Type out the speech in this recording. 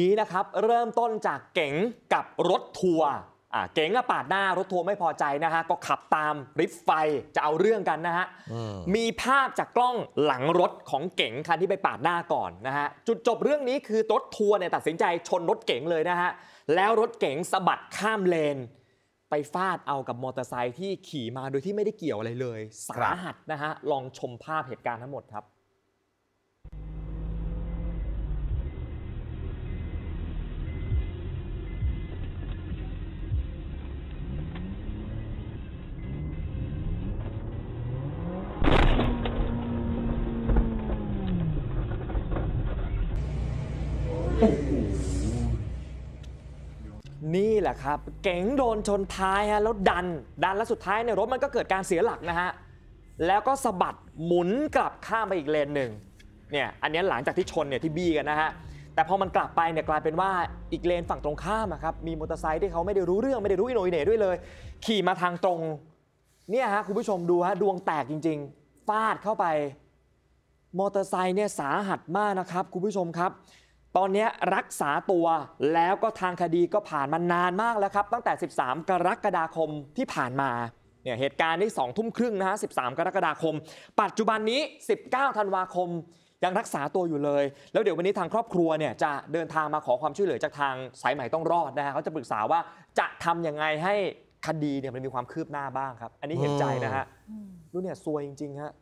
นี้นะครับเริ่มต้นจากเก๋งกับรถทัวร์เก๋งปาดหน้ารถทัวร์ไม่พอใจนะฮะก็ขับตามริฟไฟจะเอาเรื่องกันนะฮะมีภาพจากกล้องหลังรถของเก๋งคันที่ไปปาดหน้าก่อนนะฮะจุดจบเรื่องนี้คือรถทัวร์เนี่ยตัดสินใจชนรถเก๋งเลยนะฮะแล้วรถเก๋งสะบัดข้ามเลน ไปฟาดเอากับมอเตอร์ไซค์ที่ขี่มาโดยที่ไม่ได้เกี่ยวอะไรเลยสาหัสนะฮะลองชมภาพเหตุการณ์ทั้งหมดครับนี่แหละครับเก๋งโดนชนท้ายฮะแล้วดันดันแล้วสุดท้ายเนี่ยรถมันก็เกิดการเสียหลักนะฮะแล้วก็สะบัดหมุนกลับข้ามไปอีกเลนหนึ่งเนี่ยอันนี้หลังจากที่ชนเนี่ยที่บี้กันนะฮะแต่พอมันกลับไปเนี่ยกลายเป็นว่าอีกเลนฝั่งตรงข้ามครับมีมอเตอร์ไซค์ที่เขาไม่ได้รู้เรื่องไม่ได้รู้อินโอินเน่ด้วยเลย ขี่มาทางตรงเนี่ยฮะคุณผู้ชมดูฮะดวงแตกจริงๆ ฟาดเข้าไป มอเตอร์ไซค์เนี่ยสาหัสมากนะครับคุณผู้ชมครับตอนนี้รักษาตัวแล้วก็ทางคดีก็ผ่านมานานมากแล้วครับตั้งแต่ 13 กรกฎาคมที่ผ่านมาเนี่ยเหตุการณ์ที่2ทุ่มครึ่งนะฮะ 13 กรกฎาคม ปัจจุบันนี้ 19 ธันวาคม ยังรักษาตัวอยู่เลย แล้วเดี๋ยววันนี้ทางครอบครัวเนี่ยจะเดินทางมาขอความช่วยเหลือจากทางสายใหม่ต้องรอดนะฮะเขาจะปรึกษาว่าจะทํำยังไงให้คดีเนี่ยมันมีความคืบหน้าบ้างครับ อันนี้เห็นใจนะฮะดูเนี่ยซวยจริงๆฮะ